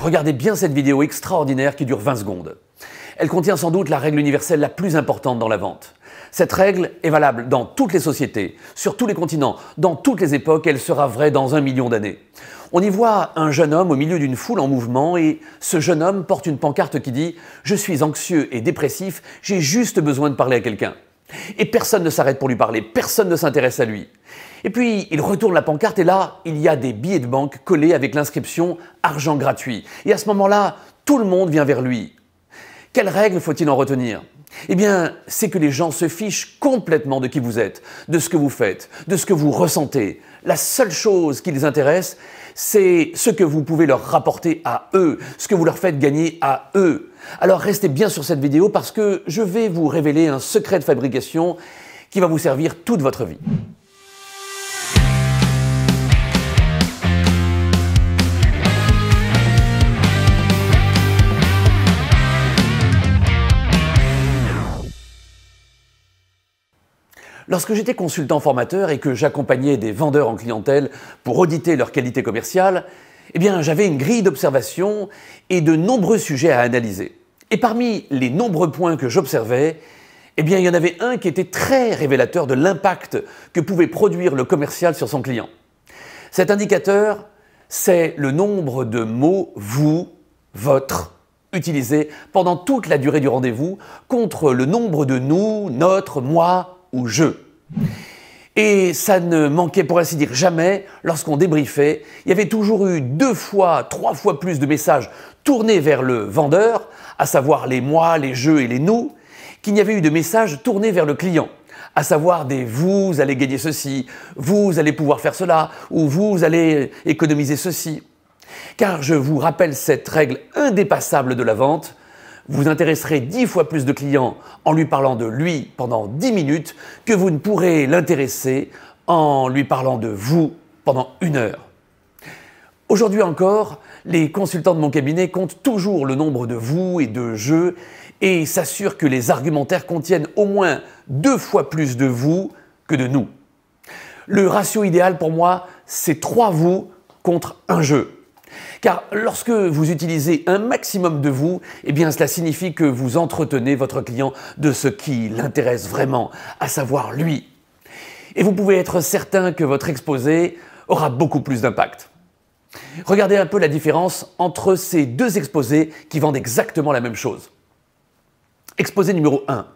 Regardez bien cette vidéo extraordinaire qui dure 20 secondes. Elle contient sans doute la règle universelle la plus importante dans la vente. Cette règle est valable dans toutes les sociétés, sur tous les continents, dans toutes les époques, elle sera vraie dans un million d'années. On y voit un jeune homme au milieu d'une foule en mouvement et ce jeune homme porte une pancarte qui dit ⁇ Je suis anxieux et dépressif, j'ai juste besoin de parler à quelqu'un ⁇ et personne ne s'arrête pour lui parler, personne ne s'intéresse à lui. Et puis, il retourne la pancarte et là, il y a des billets de banque collés avec l'inscription Argent gratuit. Et à ce moment-là, tout le monde vient vers lui. Quelles règles faut-il en retenir eh bien, c'est que les gens se fichent complètement de qui vous êtes, de ce que vous faites, de ce que vous ressentez. La seule chose qui les intéresse, c'est ce que vous pouvez leur rapporter à eux, ce que vous leur faites gagner à eux. Alors restez bien sur cette vidéo parce que je vais vous révéler un secret de fabrication qui va vous servir toute votre vie. Lorsque j'étais consultant formateur et que j'accompagnais des vendeurs en clientèle pour auditer leur qualité commerciale, eh bien, j'avais une grille d'observation et de nombreux sujets à analyser. Et parmi les nombreux points que j'observais, eh bien, il y en avait un qui était très révélateur de l'impact que pouvait produire le commercial sur son client. Cet indicateur, c'est le nombre de mots vous, votre, utilisés pendant toute la durée du rendez-vous contre le nombre de nous, notre, moi, ou je ». Et ça ne manquait pour ainsi dire jamais lorsqu'on débriefait. Il y avait toujours eu deux fois, trois fois plus de messages tournés vers le vendeur, à savoir les moi, les jeux et les nous, qu'il n'y avait eu de messages tournés vers le client, à savoir des vous allez gagner ceci, vous allez pouvoir faire cela, ou vous allez économiser ceci. Car je vous rappelle cette règle indépassable de la vente, vous intéresserez 10 fois plus de clients en lui parlant de lui pendant 10 minutes que vous ne pourrez l'intéresser en lui parlant de vous pendant une heure. Aujourd'hui encore, les consultants de mon cabinet comptent toujours le nombre de vous et de je et s'assurent que les argumentaires contiennent au moins deux fois plus de vous que de nous. Le ratio idéal pour moi, c'est trois vous contre un jeu. Car lorsque vous utilisez un maximum de vous, eh bien cela signifie que vous entretenez votre client de ce qui l'intéresse vraiment, à savoir lui. Et vous pouvez être certain que votre exposé aura beaucoup plus d'impact. Regardez un peu la différence entre ces deux exposés qui vendent exactement la même chose. Exposé numéro 1.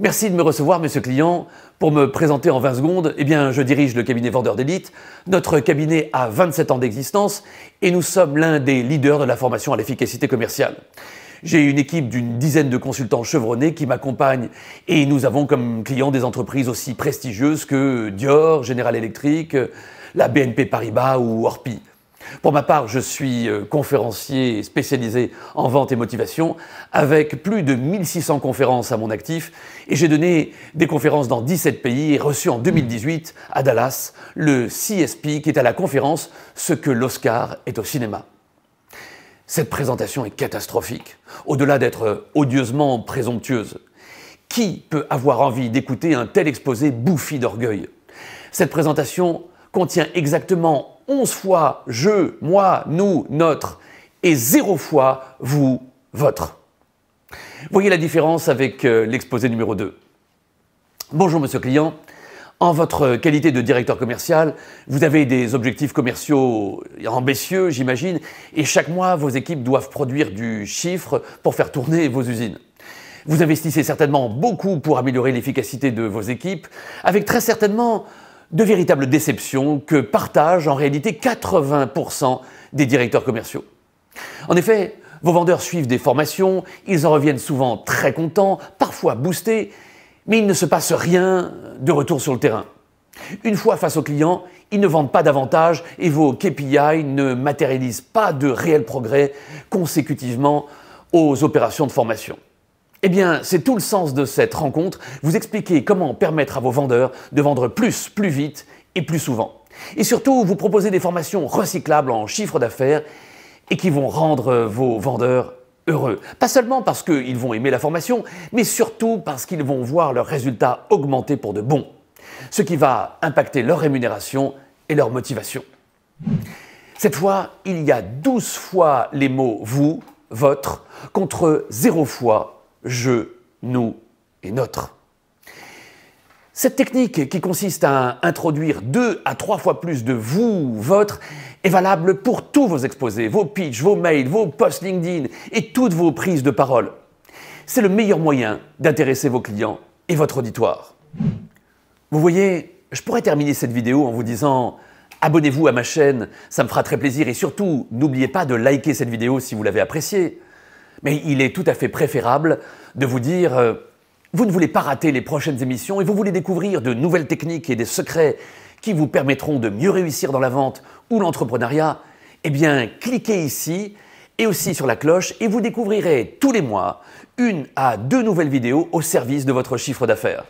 Merci de me recevoir, monsieur client. Pour me présenter en 20 secondes, eh bien, je dirige le cabinet Vendeur d'élite. Notre cabinet a 27 ans d'existence et nous sommes l'un des leaders de la formation à l'efficacité commerciale. J'ai une équipe d'une dizaine de consultants chevronnés qui m'accompagnent et nous avons comme clients des entreprises aussi prestigieuses que Dior, General Electric, la BNP Paribas ou Orpi. Pour ma part, je suis euh, conférencier spécialisé en vente et motivation, avec plus de 1600 conférences à mon actif, et j'ai donné des conférences dans 17 pays et reçu en 2018 à Dallas le CSP qui est à la conférence Ce que l'Oscar est au cinéma. Cette présentation est catastrophique, au-delà d'être odieusement présomptueuse. Qui peut avoir envie d'écouter un tel exposé bouffi d'orgueil Cette présentation contient exactement 11 fois je, moi, nous, notre, et 0 fois vous, votre. Voyez la différence avec euh, l'exposé numéro 2. Bonjour monsieur client, en votre qualité de directeur commercial, vous avez des objectifs commerciaux ambitieux, j'imagine, et chaque mois, vos équipes doivent produire du chiffre pour faire tourner vos usines. Vous investissez certainement beaucoup pour améliorer l'efficacité de vos équipes, avec très certainement de véritables déceptions que partagent en réalité 80% des directeurs commerciaux. En effet, vos vendeurs suivent des formations, ils en reviennent souvent très contents, parfois boostés, mais il ne se passe rien de retour sur le terrain. Une fois face aux clients, ils ne vendent pas davantage et vos KPI ne matérialisent pas de réels progrès consécutivement aux opérations de formation. Eh bien, c'est tout le sens de cette rencontre, vous expliquer comment permettre à vos vendeurs de vendre plus, plus vite et plus souvent. Et surtout, vous proposer des formations recyclables en chiffre d'affaires et qui vont rendre vos vendeurs heureux. Pas seulement parce qu'ils vont aimer la formation, mais surtout parce qu'ils vont voir leurs résultats augmenter pour de bon. Ce qui va impacter leur rémunération et leur motivation. Cette fois, il y a 12 fois les mots vous, votre, contre 0 fois je, nous et notre. Cette technique qui consiste à introduire deux à trois fois plus de vous, votre, est valable pour tous vos exposés, vos pitchs, vos mails, vos posts LinkedIn et toutes vos prises de parole. C'est le meilleur moyen d'intéresser vos clients et votre auditoire. Vous voyez, je pourrais terminer cette vidéo en vous disant abonnez-vous à ma chaîne, ça me fera très plaisir et surtout n'oubliez pas de liker cette vidéo si vous l'avez appréciée. Mais il est tout à fait préférable de vous dire euh, vous ne voulez pas rater les prochaines émissions et vous voulez découvrir de nouvelles techniques et des secrets qui vous permettront de mieux réussir dans la vente ou l'entrepreneuriat. Eh bien, cliquez ici et aussi sur la cloche et vous découvrirez tous les mois une à deux nouvelles vidéos au service de votre chiffre d'affaires.